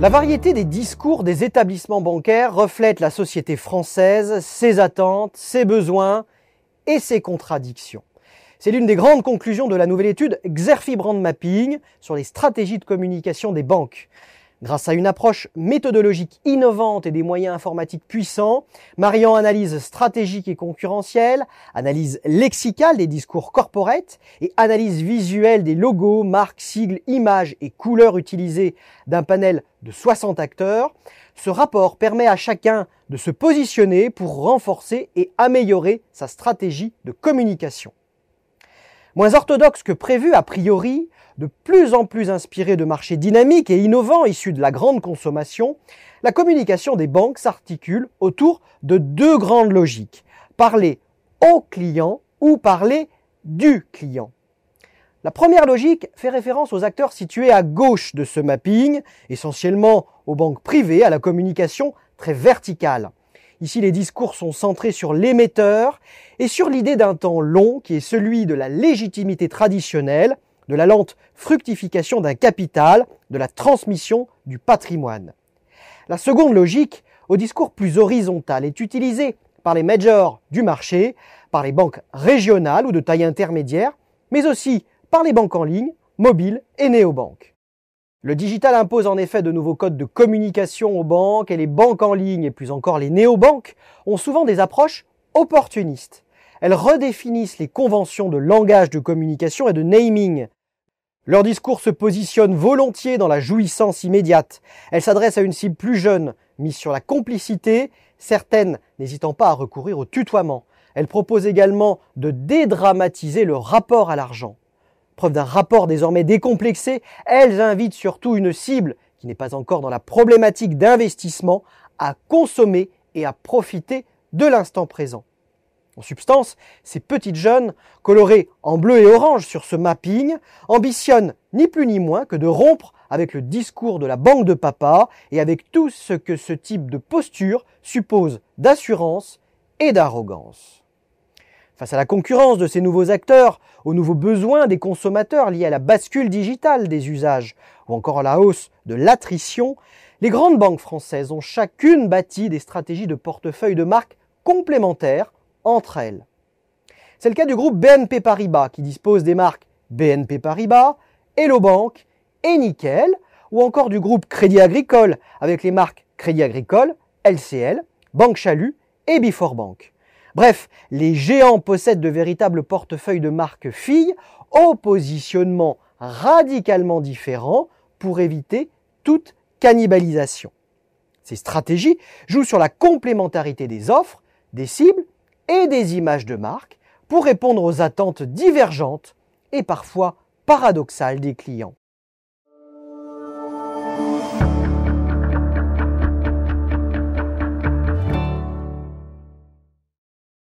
La variété des discours des établissements bancaires reflète la société française, ses attentes, ses besoins et ses contradictions. C'est l'une des grandes conclusions de la nouvelle étude Xerfi Brand Mapping sur les stratégies de communication des banques. Grâce à une approche méthodologique innovante et des moyens informatiques puissants, mariant analyse stratégique et concurrentielle, analyse lexicale des discours corporates, et analyse visuelle des logos, marques, sigles, images et couleurs utilisées d'un panel de 60 acteurs. Ce rapport permet à chacun de se positionner pour renforcer et améliorer sa stratégie de communication. Moins orthodoxe que prévu, a priori, de plus en plus inspirée de marchés dynamiques et innovants issus de la grande consommation, la communication des banques s'articule autour de deux grandes logiques. Parler au client ou parler du client. La première logique fait référence aux acteurs situés à gauche de ce mapping, essentiellement aux banques privées, à la communication très verticale. Ici, les discours sont centrés sur l'émetteur et sur l'idée d'un temps long qui est celui de la légitimité traditionnelle, de la lente fructification d'un capital, de la transmission du patrimoine. La seconde logique, au discours plus horizontal, est utilisée par les majors du marché, par les banques régionales ou de taille intermédiaire, mais aussi par les banques en ligne, mobiles et néobanques. Le digital impose en effet de nouveaux codes de communication aux banques et les banques en ligne et plus encore les néobanques ont souvent des approches opportunistes. Elles redéfinissent les conventions de langage de communication et de naming. Leur discours se positionne volontiers dans la jouissance immédiate. Elles s'adressent à une cible plus jeune, mise sur la complicité, certaines n'hésitant pas à recourir au tutoiement. Elles proposent également de dédramatiser le rapport à l'argent preuve d'un rapport désormais décomplexé, elles invitent surtout une cible qui n'est pas encore dans la problématique d'investissement à consommer et à profiter de l'instant présent. En substance, ces petites jeunes, colorées en bleu et orange sur ce mapping, ambitionnent ni plus ni moins que de rompre avec le discours de la banque de papa et avec tout ce que ce type de posture suppose d'assurance et d'arrogance. Face à la concurrence de ces nouveaux acteurs, aux nouveaux besoins des consommateurs liés à la bascule digitale des usages, ou encore à la hausse de l'attrition, les grandes banques françaises ont chacune bâti des stratégies de portefeuille de marques complémentaires entre elles. C'est le cas du groupe BNP Paribas qui dispose des marques BNP Paribas, Hello et Nickel, ou encore du groupe Crédit Agricole avec les marques Crédit Agricole, LCL, Banque Chalut et Before Bref, les géants possèdent de véritables portefeuilles de marques filles au positionnement radicalement différent pour éviter toute cannibalisation. Ces stratégies jouent sur la complémentarité des offres, des cibles et des images de marque pour répondre aux attentes divergentes et parfois paradoxales des clients.